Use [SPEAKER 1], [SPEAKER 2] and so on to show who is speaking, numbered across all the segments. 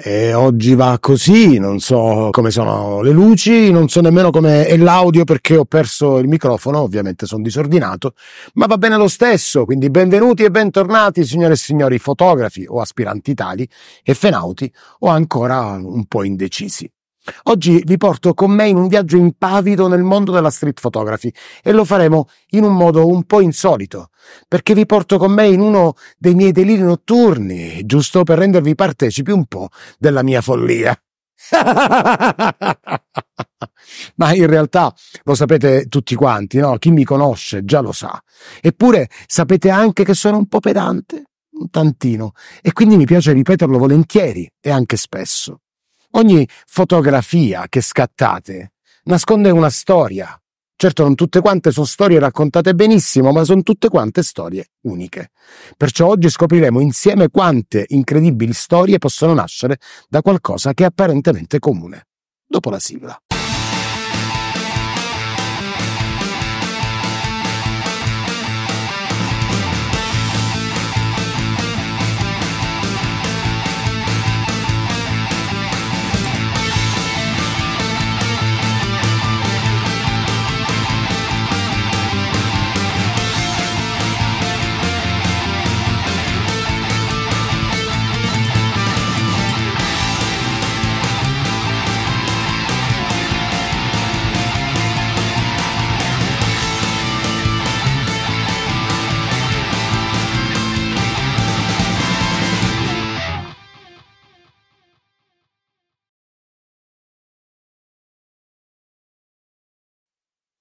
[SPEAKER 1] E oggi va così, non so come sono le luci, non so nemmeno come è l'audio perché ho perso il microfono, ovviamente sono disordinato, ma va bene lo stesso, quindi benvenuti e bentornati signore e signori fotografi o aspiranti tali, e fenauti o ancora un po' indecisi. Oggi vi porto con me in un viaggio impavido nel mondo della street photography e lo faremo in un modo un po' insolito, perché vi porto con me in uno dei miei deliri notturni, giusto per rendervi partecipi un po' della mia follia. Ma in realtà lo sapete tutti quanti, no? Chi mi conosce già lo sa. Eppure sapete anche che sono un po' pedante, un tantino, e quindi mi piace ripeterlo volentieri e anche spesso. Ogni fotografia che scattate nasconde una storia. Certo, non tutte quante sono storie raccontate benissimo, ma sono tutte quante storie uniche. Perciò oggi scopriremo insieme quante incredibili storie possono nascere da qualcosa che è apparentemente comune. Dopo la sigla.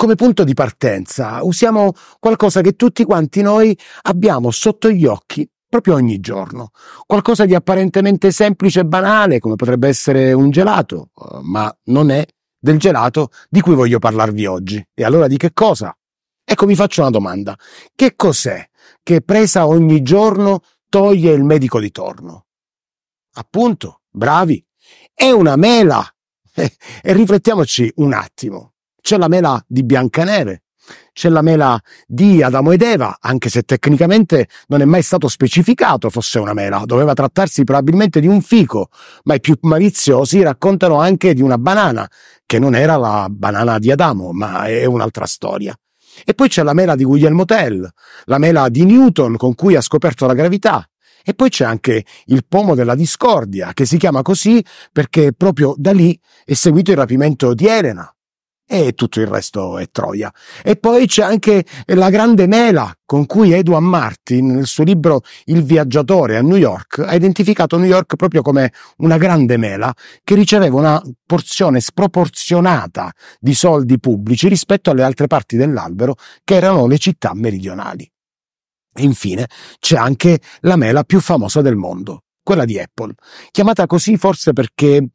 [SPEAKER 1] come punto di partenza, usiamo qualcosa che tutti quanti noi abbiamo sotto gli occhi proprio ogni giorno. Qualcosa di apparentemente semplice e banale, come potrebbe essere un gelato, eh, ma non è del gelato di cui voglio parlarvi oggi. E allora di che cosa? Ecco, vi faccio una domanda. Che cos'è che presa ogni giorno toglie il medico di torno? Appunto, bravi, è una mela. e riflettiamoci un attimo. C'è la mela di Biancaneve, c'è la mela di Adamo ed Eva, anche se tecnicamente non è mai stato specificato fosse una mela, doveva trattarsi probabilmente di un fico, ma i più maliziosi raccontano anche di una banana, che non era la banana di Adamo, ma è un'altra storia. E poi c'è la mela di Guglielmo Tell, la mela di Newton con cui ha scoperto la gravità. E poi c'è anche il pomo della discordia, che si chiama così perché proprio da lì è seguito il rapimento di Elena, e tutto il resto è Troia. E poi c'è anche la grande mela con cui Edward Martin, nel suo libro Il viaggiatore a New York, ha identificato New York proprio come una grande mela che riceveva una porzione sproporzionata di soldi pubblici rispetto alle altre parti dell'albero che erano le città meridionali. E infine c'è anche la mela più famosa del mondo, quella di Apple, chiamata così forse perché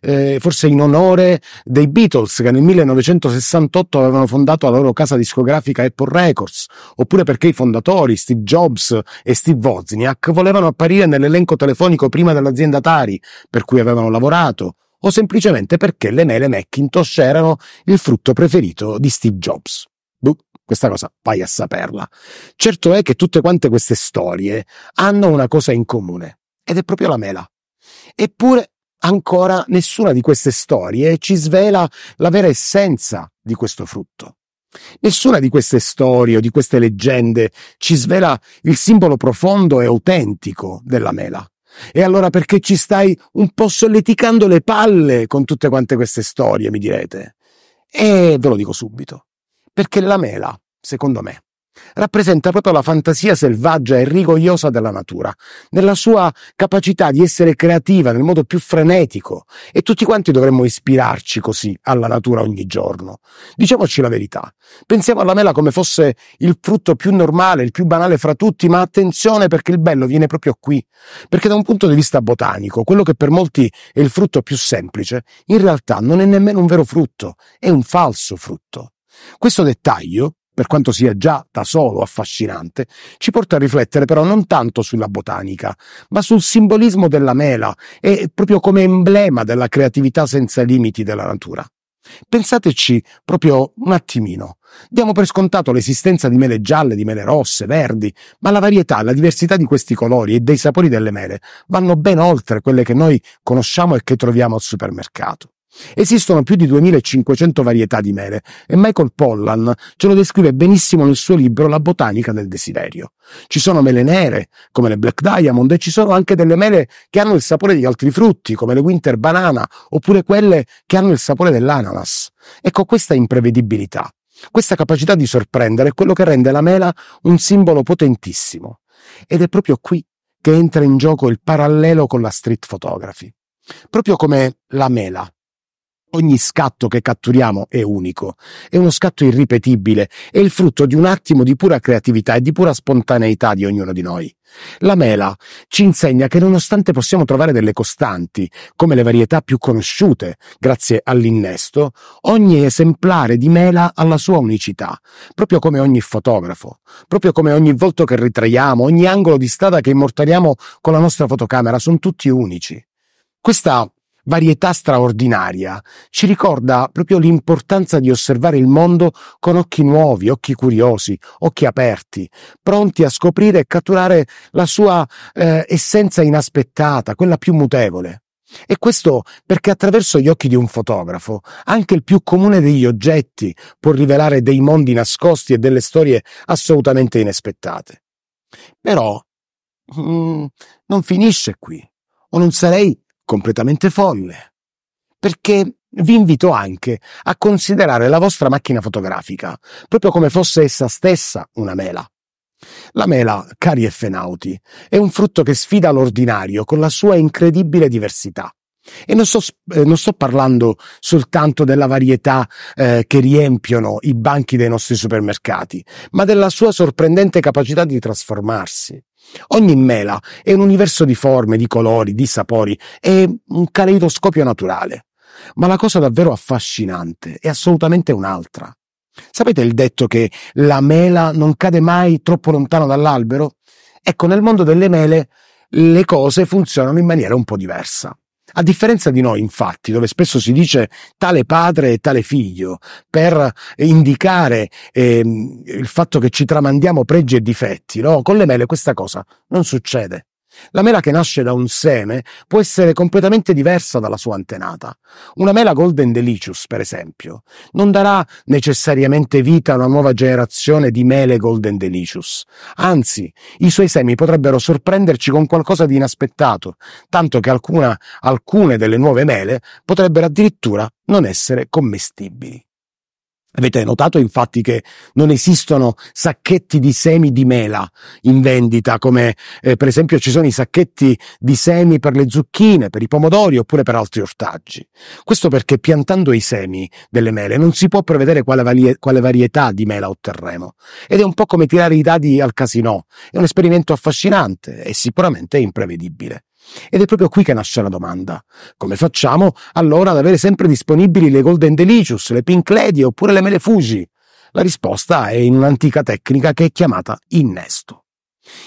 [SPEAKER 1] eh, forse in onore dei Beatles che nel 1968 avevano fondato la loro casa discografica Apple Records, oppure perché i fondatori Steve Jobs e Steve Wozniak volevano apparire nell'elenco telefonico prima dell'azienda Atari per cui avevano lavorato, o semplicemente perché le mele Macintosh erano il frutto preferito di Steve Jobs. Buh questa cosa vai a saperla. Certo è che tutte quante queste storie hanno una cosa in comune ed è proprio la mela. Eppure ancora nessuna di queste storie ci svela la vera essenza di questo frutto. Nessuna di queste storie o di queste leggende ci svela il simbolo profondo e autentico della mela. E allora perché ci stai un po' solleticando le palle con tutte quante queste storie, mi direte? E ve lo dico subito. Perché la mela, secondo me, Rappresenta proprio la fantasia selvaggia e rigogliosa della natura, nella sua capacità di essere creativa nel modo più frenetico e tutti quanti dovremmo ispirarci così alla natura ogni giorno. Diciamoci la verità, pensiamo alla mela come fosse il frutto più normale, il più banale fra tutti, ma attenzione perché il bello viene proprio qui, perché da un punto di vista botanico, quello che per molti è il frutto più semplice, in realtà non è nemmeno un vero frutto, è un falso frutto. Questo dettaglio per quanto sia già da solo affascinante, ci porta a riflettere però non tanto sulla botanica, ma sul simbolismo della mela e proprio come emblema della creatività senza limiti della natura. Pensateci proprio un attimino. Diamo per scontato l'esistenza di mele gialle, di mele rosse, verdi, ma la varietà, la diversità di questi colori e dei sapori delle mele vanno ben oltre quelle che noi conosciamo e che troviamo al supermercato. Esistono più di 2500 varietà di mele e Michael Pollan ce lo descrive benissimo nel suo libro La botanica del desiderio. Ci sono mele nere, come le Black Diamond, e ci sono anche delle mele che hanno il sapore di altri frutti, come le Winter Banana, oppure quelle che hanno il sapore dell'ananas. Ecco questa imprevedibilità, questa capacità di sorprendere è quello che rende la mela un simbolo potentissimo. Ed è proprio qui che entra in gioco il parallelo con la street photography. Proprio come la mela Ogni scatto che catturiamo è unico, è uno scatto irripetibile, è il frutto di un attimo di pura creatività e di pura spontaneità di ognuno di noi. La mela ci insegna che nonostante possiamo trovare delle costanti, come le varietà più conosciute, grazie all'innesto, ogni esemplare di mela ha la sua unicità, proprio come ogni fotografo, proprio come ogni volto che ritraiamo, ogni angolo di strada che immortaliamo con la nostra fotocamera, sono tutti unici. Questa varietà straordinaria, ci ricorda proprio l'importanza di osservare il mondo con occhi nuovi, occhi curiosi, occhi aperti, pronti a scoprire e catturare la sua eh, essenza inaspettata, quella più mutevole. E questo perché attraverso gli occhi di un fotografo anche il più comune degli oggetti può rivelare dei mondi nascosti e delle storie assolutamente inaspettate. Però mm, non finisce qui, o non sarei completamente folle, perché vi invito anche a considerare la vostra macchina fotografica, proprio come fosse essa stessa una mela. La mela, cari effenauti, è un frutto che sfida l'ordinario con la sua incredibile diversità. E non, so, eh, non sto, parlando soltanto della varietà eh, che riempiono i banchi dei nostri supermercati, ma della sua sorprendente capacità di trasformarsi. Ogni mela è un universo di forme, di colori, di sapori, è un caleidoscopio naturale. Ma la cosa davvero affascinante è assolutamente un'altra. Sapete il detto che la mela non cade mai troppo lontano dall'albero? Ecco, nel mondo delle mele le cose funzionano in maniera un po' diversa. A differenza di noi, infatti, dove spesso si dice tale padre e tale figlio, per indicare eh, il fatto che ci tramandiamo pregi e difetti, no? con le mele questa cosa non succede. La mela che nasce da un seme può essere completamente diversa dalla sua antenata. Una mela Golden Delicious, per esempio, non darà necessariamente vita a una nuova generazione di mele Golden Delicious. Anzi, i suoi semi potrebbero sorprenderci con qualcosa di inaspettato, tanto che alcuna, alcune delle nuove mele potrebbero addirittura non essere commestibili. Avete notato infatti che non esistono sacchetti di semi di mela in vendita, come eh, per esempio ci sono i sacchetti di semi per le zucchine, per i pomodori oppure per altri ortaggi. Questo perché piantando i semi delle mele non si può prevedere quale, varie, quale varietà di mela otterremo. Ed è un po' come tirare i dadi al casino. È un esperimento affascinante e sicuramente imprevedibile. Ed è proprio qui che nasce la domanda. Come facciamo allora ad avere sempre disponibili le Golden Delicious, le Pink Lady oppure le Mele Fuji? La risposta è in un'antica tecnica che è chiamata innesto.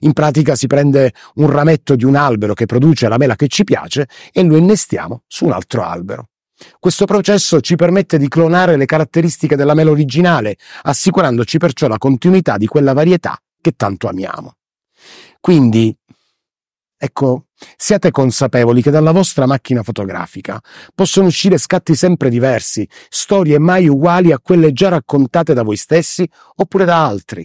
[SPEAKER 1] In pratica si prende un rametto di un albero che produce la mela che ci piace e lo innestiamo su un altro albero. Questo processo ci permette di clonare le caratteristiche della mela originale, assicurandoci perciò la continuità di quella varietà che tanto amiamo. Quindi Ecco, siate consapevoli che dalla vostra macchina fotografica possono uscire scatti sempre diversi, storie mai uguali a quelle già raccontate da voi stessi oppure da altri.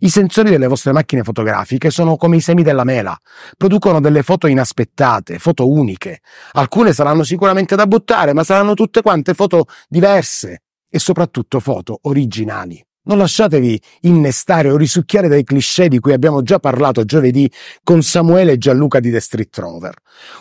[SPEAKER 1] I sensori delle vostre macchine fotografiche sono come i semi della mela, producono delle foto inaspettate, foto uniche. Alcune saranno sicuramente da buttare, ma saranno tutte quante foto diverse e soprattutto foto originali. Non lasciatevi innestare o risucchiare dai cliché di cui abbiamo già parlato giovedì con Samuele e Gianluca di The Street Rover.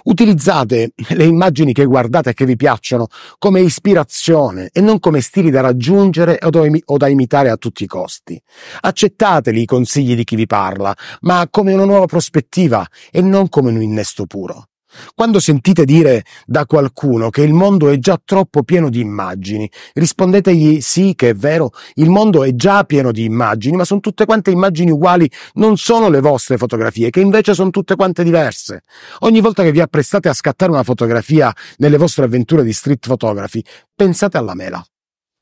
[SPEAKER 1] Utilizzate le immagini che guardate e che vi piacciono come ispirazione e non come stili da raggiungere o da imitare a tutti i costi. Accettateli i consigli di chi vi parla, ma come una nuova prospettiva e non come un innesto puro. Quando sentite dire da qualcuno che il mondo è già troppo pieno di immagini, rispondetegli sì che è vero, il mondo è già pieno di immagini, ma sono tutte quante immagini uguali, non sono le vostre fotografie, che invece sono tutte quante diverse. Ogni volta che vi apprestate a scattare una fotografia nelle vostre avventure di street photography, pensate alla mela.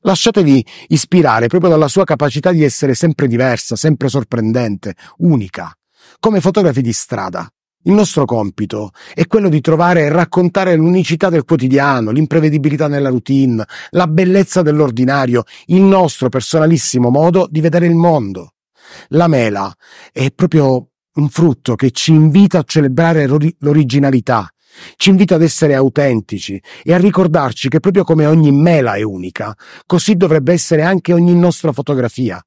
[SPEAKER 1] Lasciatevi ispirare proprio dalla sua capacità di essere sempre diversa, sempre sorprendente, unica. Come fotografi di strada, il nostro compito è quello di trovare e raccontare l'unicità del quotidiano, l'imprevedibilità nella routine, la bellezza dell'ordinario, il nostro personalissimo modo di vedere il mondo. La mela è proprio un frutto che ci invita a celebrare l'originalità, ci invita ad essere autentici e a ricordarci che proprio come ogni mela è unica, così dovrebbe essere anche ogni nostra fotografia.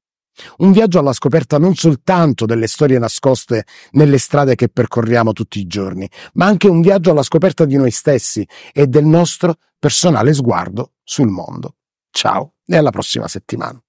[SPEAKER 1] Un viaggio alla scoperta non soltanto delle storie nascoste nelle strade che percorriamo tutti i giorni, ma anche un viaggio alla scoperta di noi stessi e del nostro personale sguardo sul mondo. Ciao e alla prossima settimana.